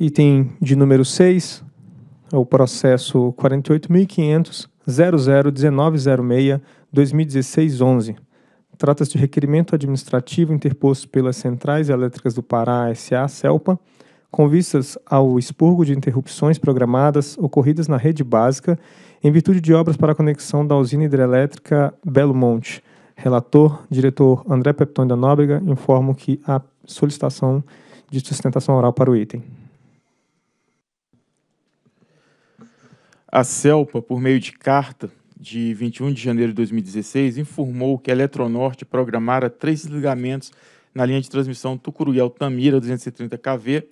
Item de número 6 é o processo 48.500.00.1906.2016.11. Trata-se de requerimento administrativo interposto pelas Centrais Elétricas do Pará S.A. CELPA, com vistas ao expurgo de interrupções programadas ocorridas na rede básica em virtude de obras para a conexão da usina hidrelétrica Belo Monte. Relator, diretor André Peptoni da Nóbrega, informo que há solicitação de sustentação oral para o item. A CELPA, por meio de carta de 21 de janeiro de 2016, informou que a Eletronorte programara três desligamentos na linha de transmissão Tucuruí-Altamira 230kV,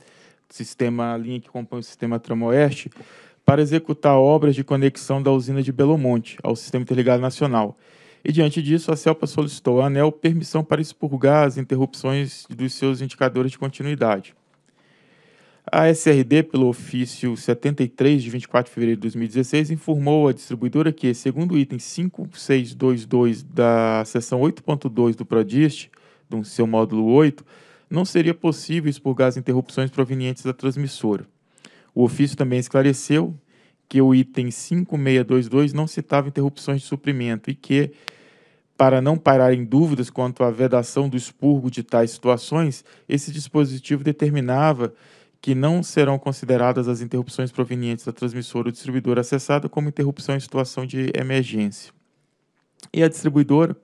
sistema, linha que compõe o sistema Tramoeste, para executar obras de conexão da usina de Belo Monte ao Sistema Interligado Nacional. E, diante disso, a CELPA solicitou à ANEL permissão para expurgar as interrupções dos seus indicadores de continuidade. A SRD, pelo ofício 73 de 24 de fevereiro de 2016, informou à distribuidora que, segundo o item 5622 da seção 8.2 do Prodist, do seu módulo 8, não seria possível expurgar as interrupções provenientes da transmissora. O ofício também esclareceu que o item 5622 não citava interrupções de suprimento e que, para não parar em dúvidas quanto à vedação do expurgo de tais situações, esse dispositivo determinava que não serão consideradas as interrupções provenientes da transmissora ou distribuidora acessada como interrupção em situação de emergência. E a distribuidora,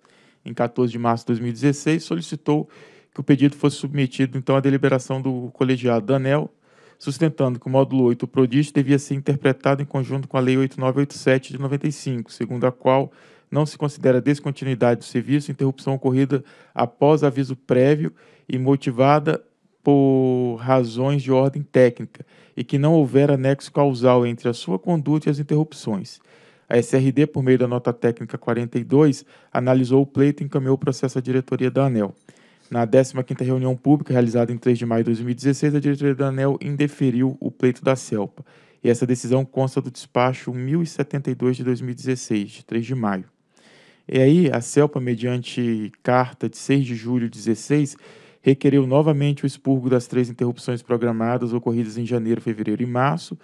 em 14 de março de 2016, solicitou que o pedido fosse submetido então à deliberação do colegiado da ANEL, sustentando que o módulo 8 PRODIS devia ser interpretado em conjunto com a Lei 8987 de 95, segundo a qual não se considera descontinuidade do serviço interrupção ocorrida após aviso prévio e motivada por razões de ordem técnica e que não houver anexo causal entre a sua conduta e as interrupções. A SRD, por meio da nota técnica 42, analisou o pleito e encaminhou o processo à diretoria da ANEL. Na 15ª reunião pública, realizada em 3 de maio de 2016, a diretoria da ANEL indeferiu o pleito da CELPA. E essa decisão consta do despacho 1072 de 2016, de 3 de maio. E aí, a CELPA, mediante carta de 6 de julho de 16, requereu novamente o expurgo das três interrupções programadas ocorridas em janeiro, fevereiro e março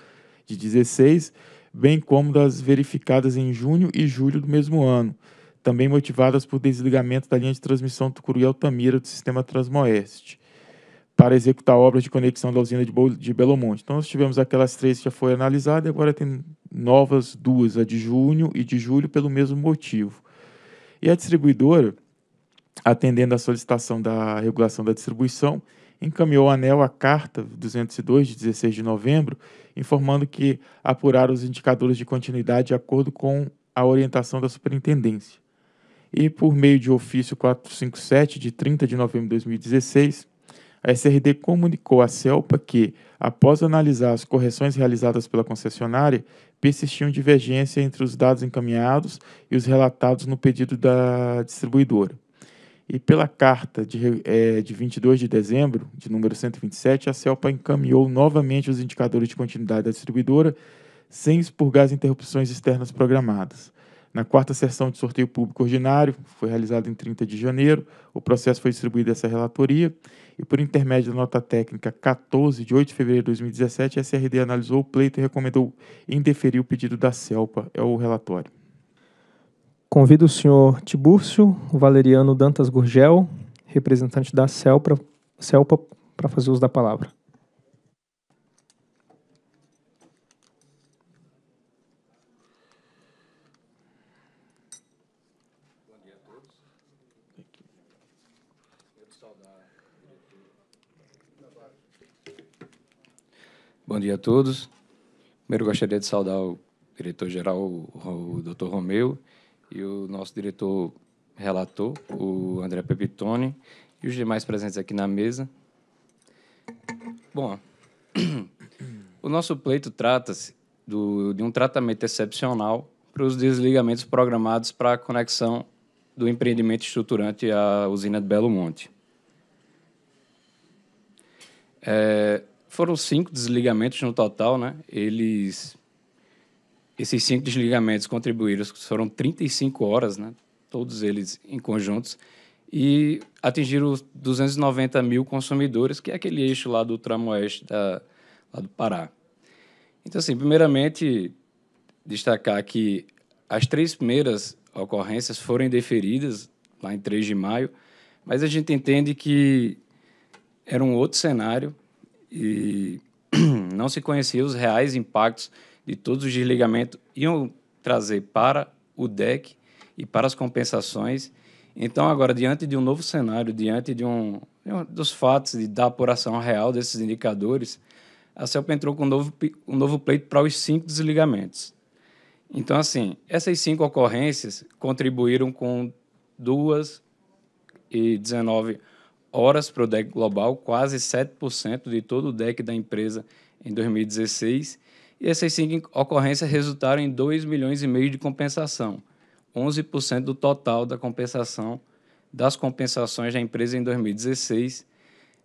de 16, bem como das verificadas em junho e julho do mesmo ano, também motivadas por desligamento da linha de transmissão Tucuruí-Altamira do sistema Transmoeste, para executar obras de conexão da usina de, Belo Monte. Então, nós tivemos aquelas três que já foram analisadas, e agora tem novas duas, a de junho e de julho, pelo mesmo motivo. E a distribuidora atendendo à solicitação da regulação da distribuição, encaminhou à ANEL a carta 202 de 16 de novembro, informando que apuraram os indicadores de continuidade de acordo com a orientação da superintendência. E por meio de ofício 457 de 30 de novembro de 2016, a SRD comunicou à CELPA que, após analisar as correções realizadas pela concessionária, persistiam divergência entre os dados encaminhados e os relatados no pedido da distribuidora e pela carta de, é, de 22 de dezembro, de número 127, a CELPA encaminhou novamente os indicadores de continuidade da distribuidora sem expurgar as interrupções externas programadas. Na quarta sessão de sorteio público ordinário, foi realizada em 30 de janeiro, o processo foi distribuído a essa relatoria e, por intermédio da nota técnica 14 de 8 de fevereiro de 2017, a SRD analisou o pleito e recomendou indeferir o pedido da CELPA, é o relatório. Convido o senhor Tibúrcio Valeriano Dantas Gurgel, representante da CELPA, CELPA para fazer uso da palavra. Bom dia a todos. Primeiro gostaria de saudar o diretor-geral, o Dr. Romeu, e o nosso diretor relator, o André Pepitone, e os demais presentes aqui na mesa. Bom, o nosso pleito trata-se de um tratamento excepcional para os desligamentos programados para a conexão do empreendimento estruturante à usina de Belo Monte. É, foram cinco desligamentos no total, né? Eles esses cinco desligamentos contribuíram, foram 35 horas, né? todos eles em conjuntos, e atingiram 290 mil consumidores, que é aquele eixo lá do tramo oeste da, lá do Pará. Então, assim, primeiramente, destacar que as três primeiras ocorrências foram deferidas lá em 3 de maio, mas a gente entende que era um outro cenário e não se conhecia os reais impactos de todos os desligamentos iam trazer para o DEC e para as compensações. Então, agora, diante de um novo cenário, diante de um, de um dos fatos de, da apuração real desses indicadores, a CELP entrou com um novo, um novo pleito para os cinco desligamentos. Então, assim, essas cinco ocorrências contribuíram com duas e 19 horas para o DEC global, quase 7% de todo o DEC da empresa em 2016, e essas cinco ocorrências resultaram em 2 milhões e meio de compensação, 11% do total da compensação das compensações da empresa em 2016.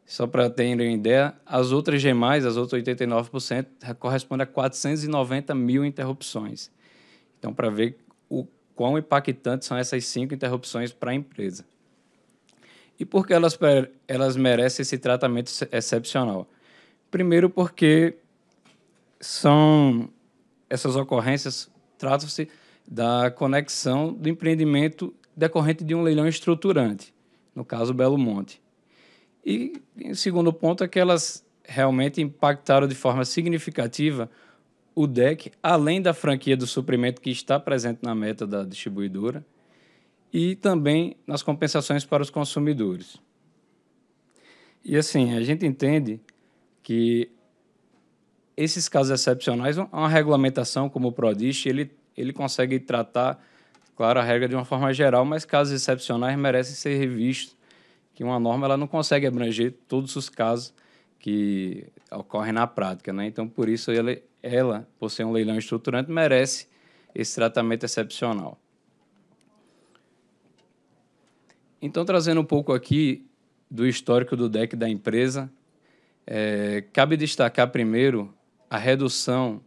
Só para terem uma ideia, as outras demais, as outras 89%, correspondem a 490 mil interrupções. Então, para ver o quão impactantes são essas cinco interrupções para a empresa. E por que elas, elas merecem esse tratamento excepcional? Primeiro, porque são essas ocorrências tratam-se da conexão do empreendimento decorrente de um leilão estruturante, no caso Belo Monte. E em segundo ponto é que elas realmente impactaram de forma significativa o DEC, além da franquia do suprimento que está presente na meta da distribuidora, e também nas compensações para os consumidores. E assim, a gente entende que esses casos excepcionais, uma regulamentação como o Prodish, ele, ele consegue tratar, claro, a regra de uma forma geral, mas casos excepcionais merecem ser revistos, que uma norma ela não consegue abranger todos os casos que ocorrem na prática. Né? Então, por isso, ela, ela, por ser um leilão estruturante, merece esse tratamento excepcional. Então, trazendo um pouco aqui do histórico do DEC da empresa, é, cabe destacar primeiro a redução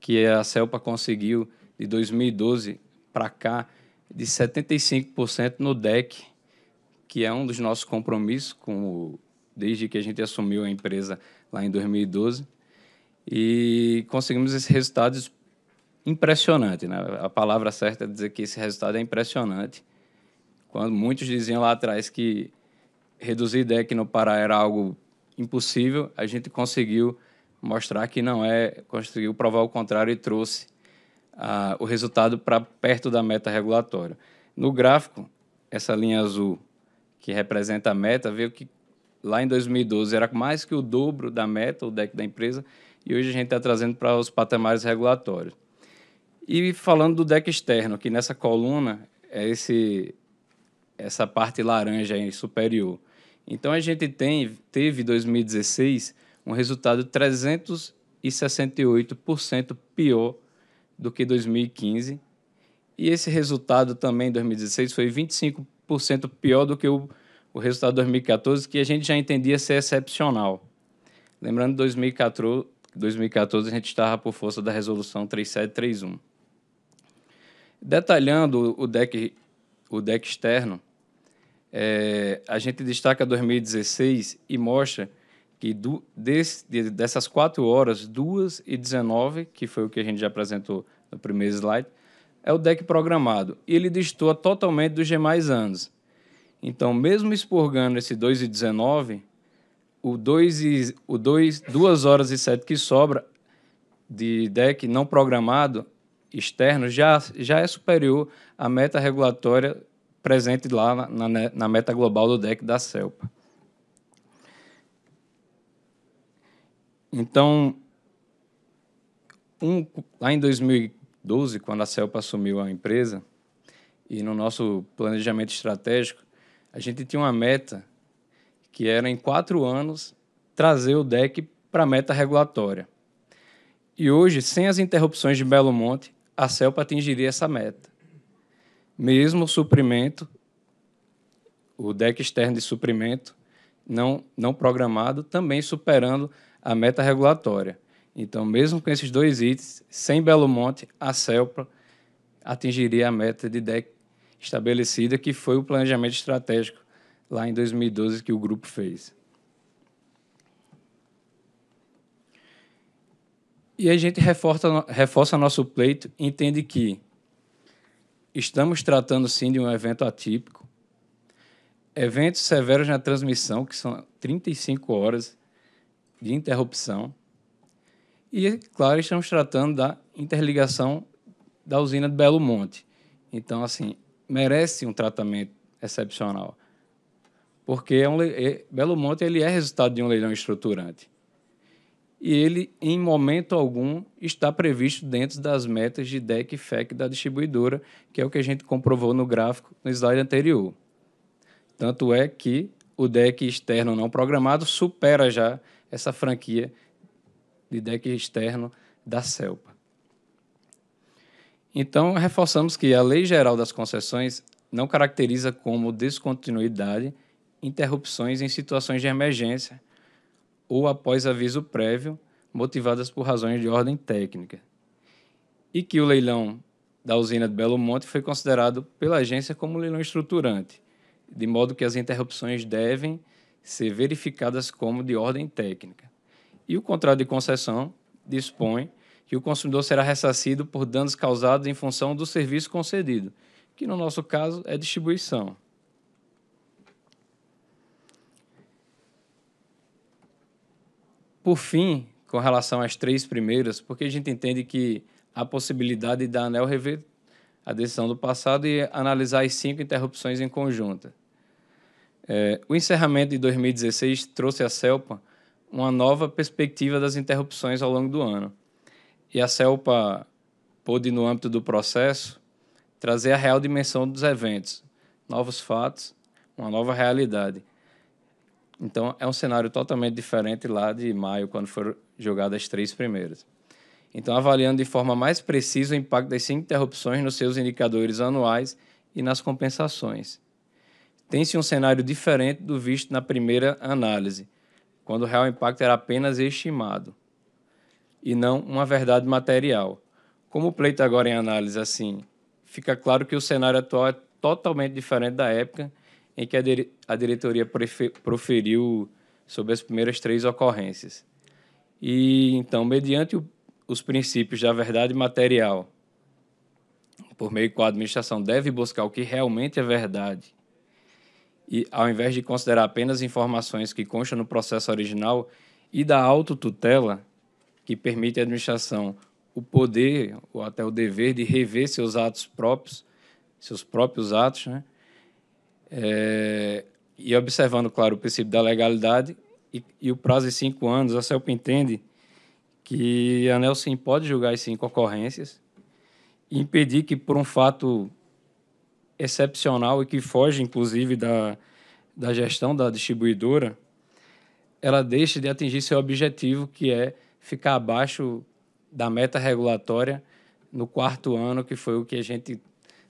que a CELPA conseguiu de 2012 para cá de 75% no DEC, que é um dos nossos compromissos com o, desde que a gente assumiu a empresa lá em 2012. E conseguimos esse resultado impressionante, né? A palavra certa é dizer que esse resultado é impressionante. Quando muitos diziam lá atrás que reduzir DEC no Pará era algo impossível, a gente conseguiu mostrar que não é, conseguiu provar o contrário e trouxe ah, o resultado para perto da meta regulatória. No gráfico, essa linha azul que representa a meta, veio que lá em 2012 era mais que o dobro da meta, o DEC da empresa, e hoje a gente está trazendo para os patamares regulatórios. E falando do DEC externo, que nessa coluna é esse, essa parte laranja aí superior. Então a gente tem, teve 2016 um resultado 368% pior do que 2015. E esse resultado também em 2016 foi 25% pior do que o, o resultado de 2014, que a gente já entendia ser excepcional. Lembrando, 2014, 2014 a gente estava por força da resolução 3731. Detalhando o deck, o deck externo, é, a gente destaca 2016 e mostra que do, des, dessas quatro horas, 2 e 19, que foi o que a gente já apresentou no primeiro slide, é o deck programado. E ele destoa totalmente dos demais anos. Então, mesmo expurgando esse 2 e 19, o 2 e o 2, 2 horas e 7 que sobra de deck não programado externo já, já é superior à meta regulatória presente lá na, na, na meta global do deck da CELPA. Então, um, lá em 2012, quando a CELPA assumiu a empresa, e no nosso planejamento estratégico, a gente tinha uma meta que era, em quatro anos, trazer o DEC para a meta regulatória. E hoje, sem as interrupções de Belo Monte, a CELPA atingiria essa meta. Mesmo o suprimento, o DEC externo de suprimento, não, não programado, também superando a meta regulatória. Então, mesmo com esses dois itens, sem Belo Monte, a CELPA atingiria a meta de DEC estabelecida, que foi o planejamento estratégico lá em 2012 que o grupo fez. E a gente reforça, reforça nosso pleito, entende que estamos tratando sim de um evento atípico, eventos severos na transmissão, que são 35 horas, de interrupção. E, claro, estamos tratando da interligação da usina de Belo Monte. Então, assim, merece um tratamento excepcional. Porque é um le... É, Belo Monte ele é resultado de um leilão estruturante. E ele, em momento algum, está previsto dentro das metas de DEC e FEC da distribuidora, que é o que a gente comprovou no gráfico no slide anterior. Tanto é que o DEC externo não programado supera já essa franquia de deck externo da CELPA. Então, reforçamos que a Lei Geral das Concessões não caracteriza como descontinuidade interrupções em situações de emergência ou após aviso prévio motivadas por razões de ordem técnica. E que o leilão da usina de Belo Monte foi considerado pela agência como um leilão estruturante, de modo que as interrupções devem ser verificadas como de ordem técnica. E o contrato de concessão dispõe que o consumidor será ressarcido por danos causados em função do serviço concedido, que no nosso caso é distribuição. Por fim, com relação às três primeiras, porque a gente entende que há possibilidade da ANEL rever a decisão do passado e analisar as cinco interrupções em conjunta. É, o encerramento de 2016 trouxe à CELPA uma nova perspectiva das interrupções ao longo do ano. E a CELPA pôde, no âmbito do processo, trazer a real dimensão dos eventos, novos fatos, uma nova realidade. Então, é um cenário totalmente diferente lá de maio, quando foram jogadas as três primeiras. Então, avaliando de forma mais precisa o impacto das interrupções nos seus indicadores anuais e nas compensações tem-se um cenário diferente do visto na primeira análise, quando o real impacto era apenas estimado e não uma verdade material. Como o pleito agora em análise assim, fica claro que o cenário atual é totalmente diferente da época em que a, a diretoria proferiu sobre as primeiras três ocorrências. E então, mediante o, os princípios da verdade material, por meio que a administração deve buscar o que realmente é verdade e ao invés de considerar apenas informações que constam no processo original e da autotutela, que permite à administração o poder ou até o dever de rever seus atos próprios, seus próprios atos, né? É, e observando, claro, o princípio da legalidade e, e o prazo de cinco anos, a CELP entende que a Nelson pode julgar as cinco ocorrências e impedir que, por um fato excepcional e que foge, inclusive, da, da gestão da distribuidora, ela deixa de atingir seu objetivo, que é ficar abaixo da meta regulatória no quarto ano, que foi o que a gente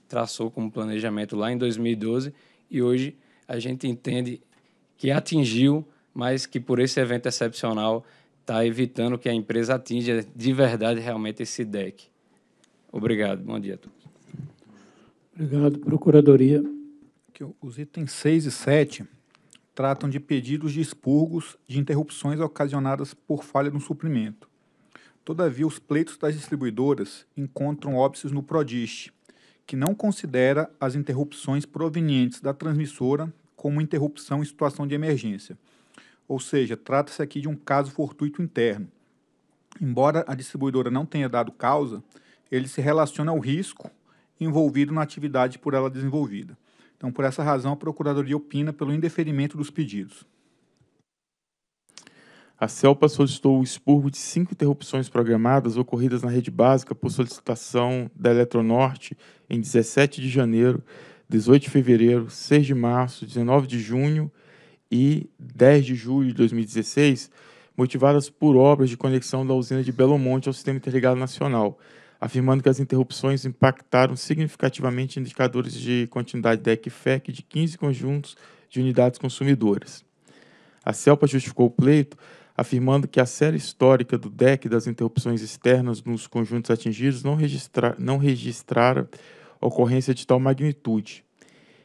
traçou como planejamento lá em 2012, e hoje a gente entende que atingiu, mas que por esse evento excepcional está evitando que a empresa atinja de verdade realmente esse deck. Obrigado, bom dia a todos. Obrigado, Procuradoria. Os itens 6 e 7 tratam de pedidos de expurgos de interrupções ocasionadas por falha no suprimento. Todavia, os pleitos das distribuidoras encontram óbices no Prodist, que não considera as interrupções provenientes da transmissora como interrupção em situação de emergência. Ou seja, trata-se aqui de um caso fortuito interno. Embora a distribuidora não tenha dado causa, ele se relaciona ao risco envolvido na atividade por ela desenvolvida. Então, por essa razão, a Procuradoria opina pelo indeferimento dos pedidos. A CELPA solicitou o expurgo de cinco interrupções programadas ocorridas na rede básica por solicitação da Eletronorte em 17 de janeiro, 18 de fevereiro, 6 de março, 19 de junho e 10 de julho de 2016, motivadas por obras de conexão da usina de Belo Monte ao Sistema Interligado Nacional, afirmando que as interrupções impactaram significativamente indicadores de continuidade da ECFEC de 15 conjuntos de unidades consumidoras. A CELPA justificou o pleito afirmando que a série histórica do DEC das interrupções externas nos conjuntos atingidos não, registra não registrara ocorrência de tal magnitude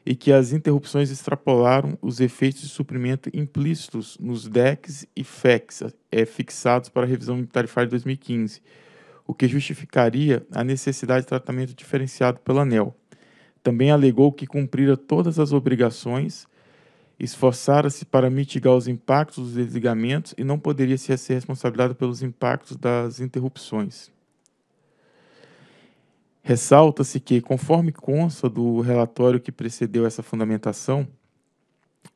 e que as interrupções extrapolaram os efeitos de suprimento implícitos nos DECs e FECs é, eh, fixados para a revisão tarifária de 2015, o que justificaria a necessidade de tratamento diferenciado pela ANEL. Também alegou que cumprira todas as obrigações, esforçara-se para mitigar os impactos dos desligamentos e não poderia ser responsabilizado pelos impactos das interrupções. Ressalta-se que, conforme consta do relatório que precedeu essa fundamentação,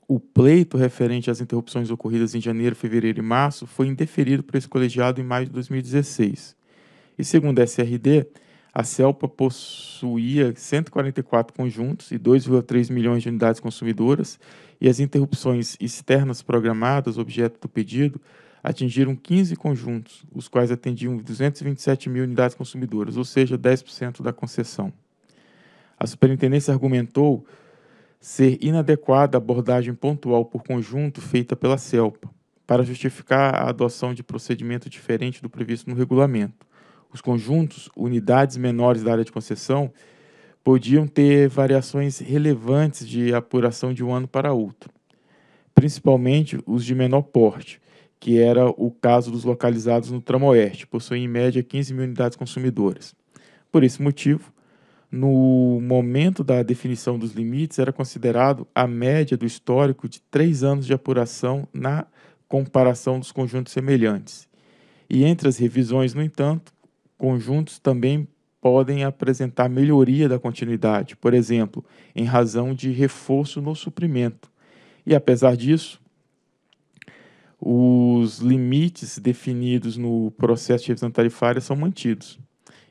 o pleito referente às interrupções ocorridas em janeiro, fevereiro e março foi indeferido por esse colegiado em maio de 2016. E segundo a SRD, a CELPA possuía 144 conjuntos e 2,3 milhões de unidades consumidoras, e as interrupções externas programadas, objeto do pedido, atingiram 15 conjuntos, os quais atendiam 227 mil unidades consumidoras, ou seja, 10% da concessão. A superintendência argumentou ser inadequada a abordagem pontual por conjunto feita pela CELPA, para justificar a adoção de procedimento diferente do previsto no regulamento os conjuntos, unidades menores da área de concessão, podiam ter variações relevantes de apuração de um ano para outro, principalmente os de menor porte, que era o caso dos localizados no tramo oeste, possuem em média 15 mil unidades consumidoras. Por esse motivo, no momento da definição dos limites, era considerado a média do histórico de três anos de apuração na comparação dos conjuntos semelhantes. E entre as revisões, no entanto, conjuntos também podem apresentar melhoria da continuidade, por exemplo, em razão de reforço no suprimento. E apesar disso, os limites definidos no processo de revisão tarifária são mantidos.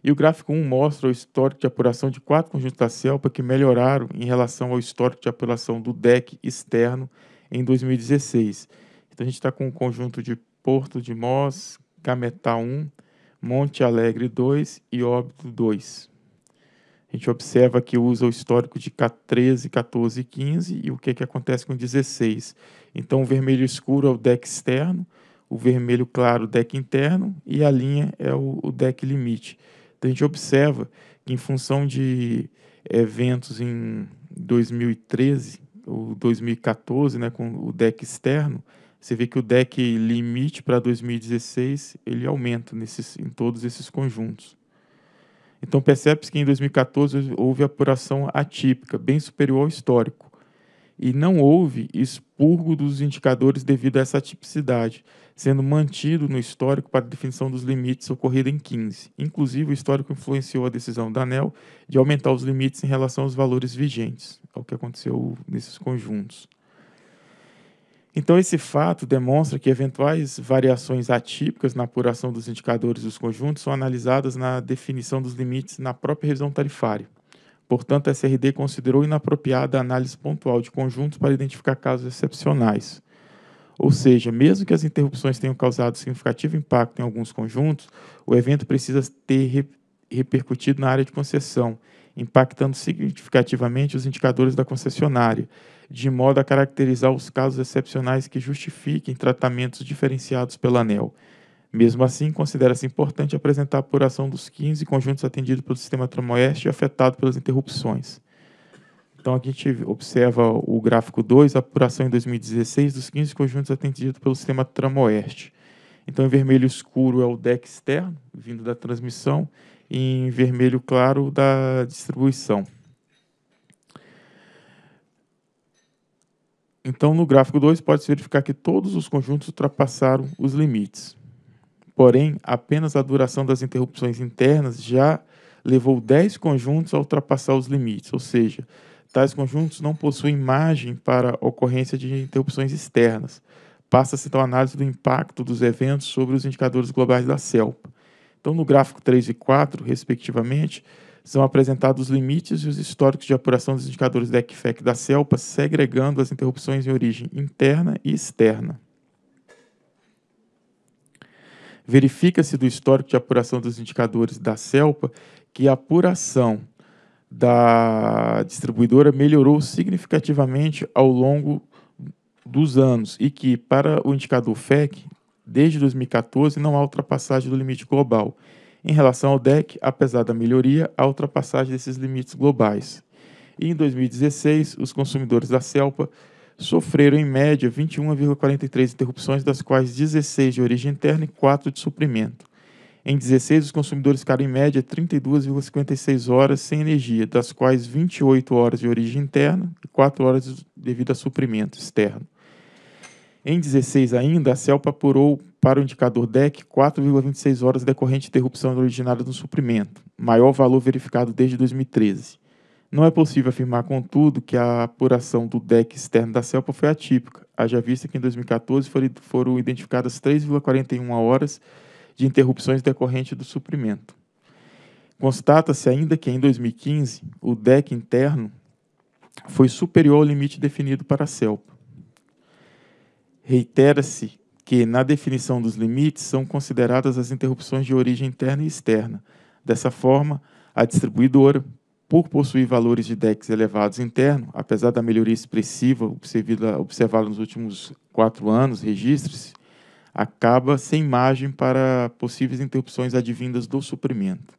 E o gráfico 1 mostra o histórico de apuração de quatro conjuntos da CELPA que melhoraram em relação ao histórico de apuração do DEC externo em 2016. Então a gente está com um conjunto de Porto de Mós, Cametá 1, Monte Alegre 2 e Óbito 2. A gente observa que usa o histórico de 13, 14 e 15 e o que, é que acontece com 16. Então, o vermelho escuro é o deck externo, o vermelho claro, o deck interno, e a linha é o, o deck limite. Então, a gente observa que, em função de eventos em 2013 ou 2014, né, com o deck externo, você vê que o deck limite para 2016 ele aumenta nesses, em todos esses conjuntos. Então percebe-se que em 2014 houve apuração atípica, bem superior ao histórico, e não houve expurgo dos indicadores devido a essa atipicidade, sendo mantido no histórico para definição dos limites ocorrido em 15. Inclusive, o histórico influenciou a decisão da ANEL de aumentar os limites em relação aos valores vigentes, ao é que aconteceu nesses conjuntos. Então, esse fato demonstra que eventuais variações atípicas na apuração dos indicadores dos conjuntos são analisadas na definição dos limites na própria revisão tarifária. Portanto, a SRD considerou inapropriada a análise pontual de conjuntos para identificar casos excepcionais. Ou seja, mesmo que as interrupções tenham causado significativo impacto em alguns conjuntos, o evento precisa ter repercutido na área de concessão, impactando significativamente os indicadores da concessionária, de modo a caracterizar os casos excepcionais que justifiquem tratamentos diferenciados pela ANEL. Mesmo assim, considera-se importante apresentar a apuração dos 15 conjuntos atendidos pelo sistema Tramoeste e afetados pelas interrupções. Então, aqui a gente observa o gráfico 2, a apuração em 2016 dos 15 conjuntos atendidos pelo sistema Tramoeste. Então, em vermelho escuro é o deck externo, vindo da transmissão, e em vermelho claro da distribuição. Então, no gráfico 2, pode-se verificar que todos os conjuntos ultrapassaram os limites. Porém, apenas a duração das interrupções internas já levou 10 conjuntos a ultrapassar os limites, ou seja, tais conjuntos não possuem margem para ocorrência de interrupções externas. Passa-se então a análise do impacto dos eventos sobre os indicadores globais da CELPA. Então, no gráfico 3 e 4, respectivamente, são apresentados os limites e os históricos de apuração dos indicadores da ECFEC da CELPA, segregando as interrupções em origem interna e externa. Verifica-se do histórico de apuração dos indicadores da CELPA que a apuração da distribuidora melhorou significativamente ao longo dos anos e que, para o indicador FEC, desde 2014 não há ultrapassagem do limite global em relação ao DEC, apesar da melhoria, há ultrapassagem desses limites globais. E em 2016, os consumidores da CELPA sofreram, em média, 21,43 interrupções, das quais 16 de origem interna e 4 de suprimento. Em 16, os consumidores ficaram, em média, 32,56 horas sem energia, das quais 28 horas de origem interna e 4 horas devido a suprimento externo. Em 16 ainda, a CELPA apurou para o indicador DEC 4,26 horas decorrente de interrupção originária do suprimento, maior valor verificado desde 2013. Não é possível afirmar, contudo, que a apuração do DEC externo da CELPA foi atípica, haja vista que em 2014 foram identificadas 3,41 horas de interrupções decorrentes do suprimento. Constata-se ainda que em 2015 o DEC interno foi superior ao limite definido para a CELPA. Reitera-se que, na definição dos limites, são consideradas as interrupções de origem interna e externa. Dessa forma, a distribuidora, por possuir valores de DEX elevados interno, apesar da melhoria expressiva observada nos últimos quatro anos, registre-se, acaba sem margem para possíveis interrupções advindas do suprimento.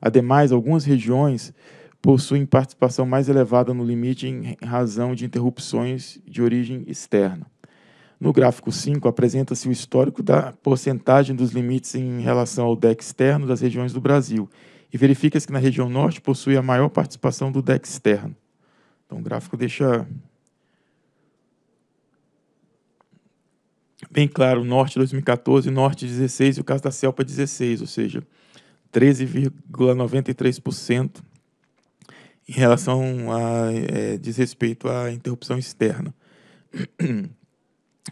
Ademais, algumas regiões possuem participação mais elevada no limite em razão de interrupções de origem externa. No gráfico 5, apresenta-se o histórico da porcentagem dos limites em relação ao DEC externo das regiões do Brasil, e verifica-se que na região norte possui a maior participação do DEC externo. Então, o gráfico deixa bem claro o norte 2014, norte 16 e o caso da CELPA 16, ou seja, 13,93% em relação a é, respeito à interrupção externa.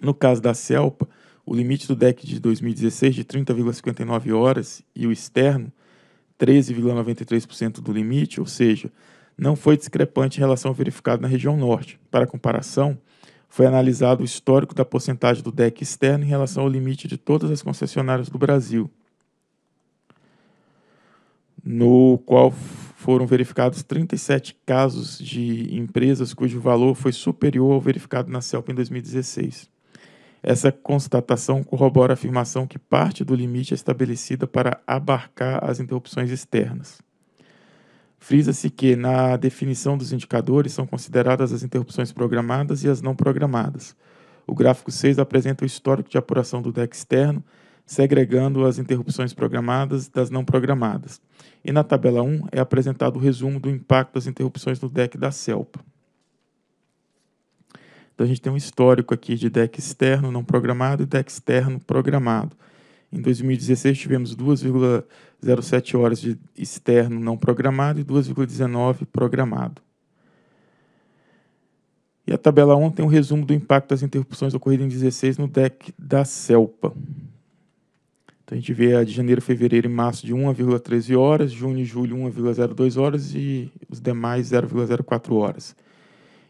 No caso da Celpa, o limite do deck de 2016 de 30,59 horas e o externo 13,93% do limite, ou seja, não foi discrepante em relação ao verificado na região norte. Para comparação, foi analisado o histórico da porcentagem do deck externo em relação ao limite de todas as concessionárias do Brasil, no qual foram verificados 37 casos de empresas cujo valor foi superior ao verificado na Celpa em 2016. Essa constatação corrobora a afirmação que parte do limite é estabelecida para abarcar as interrupções externas. Frisa-se que, na definição dos indicadores, são consideradas as interrupções programadas e as não programadas. O gráfico 6 apresenta o histórico de apuração do DEC externo, segregando as interrupções programadas das não programadas. E na tabela 1 é apresentado o resumo do impacto das interrupções no DEC da CELPA. Então a gente tem um histórico aqui de deck externo não programado e deck externo programado. Em 2016 tivemos 2,07 horas de externo não programado e 2,19 programado. E a tabela 1 tem um resumo do impacto das interrupções ocorridas em 16 no deck da CELPA. Então a gente vê a de janeiro, fevereiro e março de 1,13 horas, junho e julho 1,02 horas e os demais 0,04 horas.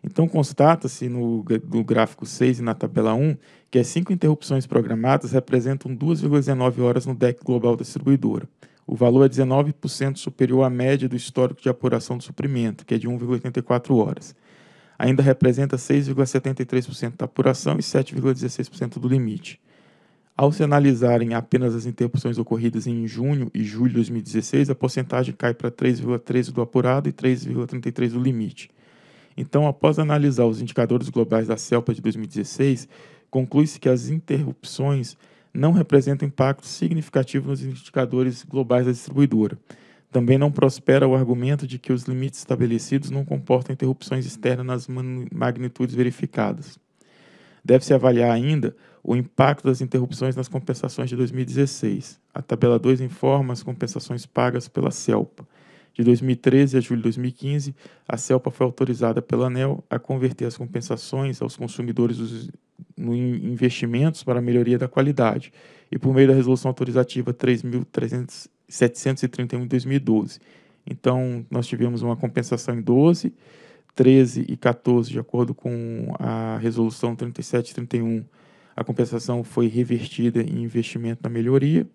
Então, constata-se no, no gráfico 6 e na tabela 1 que as cinco interrupções programadas representam 2,19 horas no deck global distribuidora. O valor é 19% superior à média do histórico de apuração do suprimento, que é de 1,84 horas. Ainda representa 6,73% da apuração e 7,16% do limite. Ao se analisarem apenas as interrupções ocorridas em junho e julho de 2016, a porcentagem cai para 3,13% do apurado e 3,33% do limite. Então, após analisar os indicadores globais da CELPA de 2016, conclui-se que as interrupções não representam impacto significativo nos indicadores globais da distribuidora. Também não prospera o argumento de que os limites estabelecidos não comportam interrupções externas nas magnitudes verificadas. Deve-se avaliar ainda o impacto das interrupções nas compensações de 2016. A tabela 2 informa as compensações pagas pela CELPA. De 2013 a julho de 2015, a CELPA foi autorizada pela ANEL a converter as compensações aos consumidores dos, no investimentos para a melhoria da qualidade e por meio da Resolução Autorizativa 3.731 de 2012. Então, nós tivemos uma compensação em 12, 13 e 14, de acordo com a Resolução 3731, a compensação foi revertida em investimento na melhoria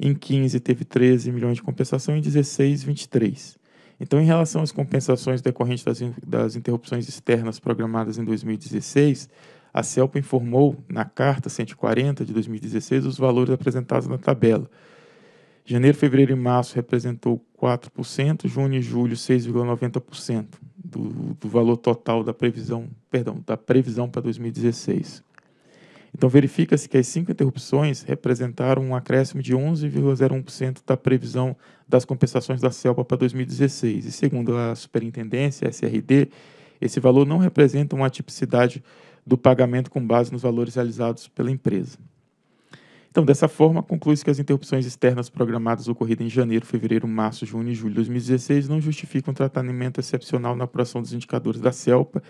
em 15 teve 13 milhões de compensação, em 16, 23. Então, em relação às compensações decorrentes das, das interrupções externas programadas em 2016, a CELPA informou na carta 140 de 2016 os valores apresentados na tabela. Janeiro, fevereiro e março representou 4%, junho e julho 6,90% do, do valor total da previsão, perdão, da previsão para 2016. Então, verifica-se que as cinco interrupções representaram um acréscimo de 11,01% da previsão das compensações da CELPA para 2016. E, segundo a Superintendência, SRD, esse valor não representa uma atipicidade do pagamento com base nos valores realizados pela empresa. Então, dessa forma, conclui-se que as interrupções externas programadas ocorridas em janeiro, fevereiro, março, junho e julho de 2016 não justificam tratamento excepcional na apuração dos indicadores da CELPA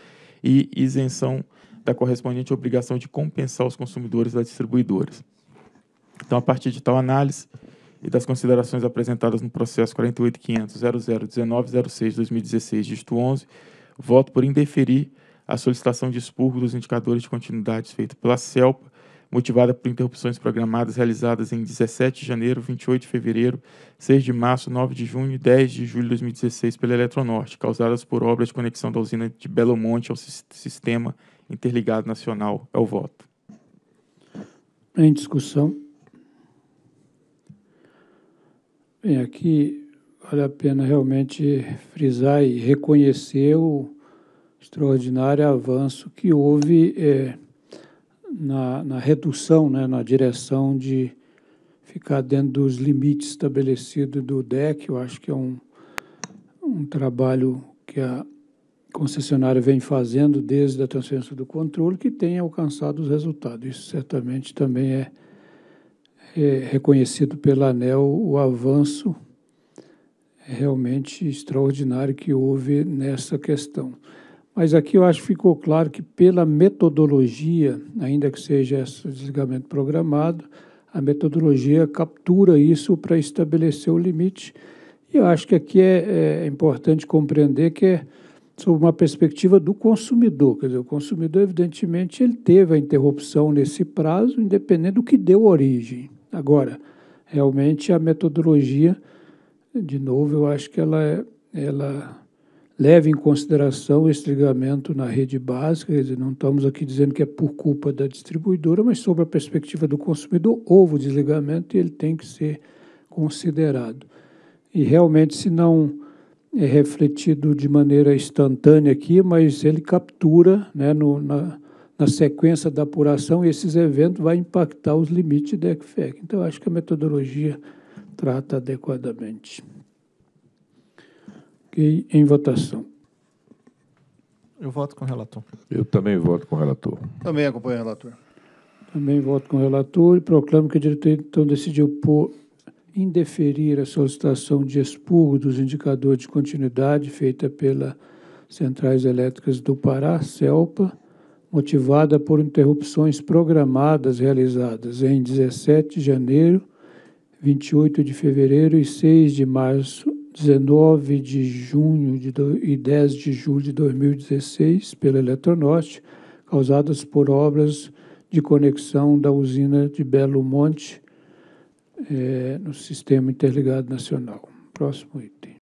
e isenção da correspondente obrigação de compensar os consumidores das distribuidoras. Então, a partir de tal análise e das considerações apresentadas no processo 48.500.0019.06.2016, dígito 11, voto por indeferir a solicitação de expurgo dos indicadores de continuidade feita pela CELPA, motivada por interrupções programadas realizadas em 17 de janeiro, 28 de fevereiro, 6 de março, 9 de junho e 10 de julho de 2016 pela Eletronorte, causadas por obras de conexão da usina de Belo Monte ao sistema interligado nacional é o voto. Em discussão. Bem, aqui vale a pena realmente frisar e reconhecer o extraordinário avanço que houve é, na, na, redução, né, na direção de ficar dentro dos limites estabelecidos do DEC. Eu acho que é um, um trabalho que a concessionária vem fazendo desde a transferência do controle, que tem alcançado os resultados. Isso certamente também é, é reconhecido pela ANEL, o avanço é realmente extraordinário que houve nessa questão. Mas aqui eu acho que ficou claro que, pela metodologia, ainda que seja esse desligamento programado, a metodologia captura isso para estabelecer o limite. E eu acho que aqui é, é importante compreender que é sob uma perspectiva do consumidor. Quer dizer, o consumidor, evidentemente, ele teve a interrupção nesse prazo, independente do que deu origem. Agora, realmente, a metodologia, de novo, eu acho que ela, é, ela leva em consideração esse ligamento na rede básica. Quer dizer, não estamos aqui dizendo que é por culpa da distribuidora, mas sob a perspectiva do consumidor, houve o desligamento e ele tem que ser considerado. E realmente, se não é refletido de maneira instantânea aqui, mas ele captura né, no, na, na, sequência da apuração esses eventos vai impactar os limites da ECFEC. Então, acho que a metodologia trata adequadamente. Ok, em votação. Eu voto com o relator. Eu também voto com o relator. Também acompanho o relator. Também voto com o relator e proclamo que a diretoria então decidiu por indeferir a solicitação de expurgo dos indicadores de continuidade feita pela Centrais Elétricas do Pará, CELPA, motivada por interrupções programadas realizadas em 17 de janeiro, 28 de fevereiro e 6 de março, 19 de junho de do, e 10 de julho de 2016 pela Eletronorte, causadas por obras de conexão da usina de Belo Monte é, no Sistema Interligado Nacional. Próximo item.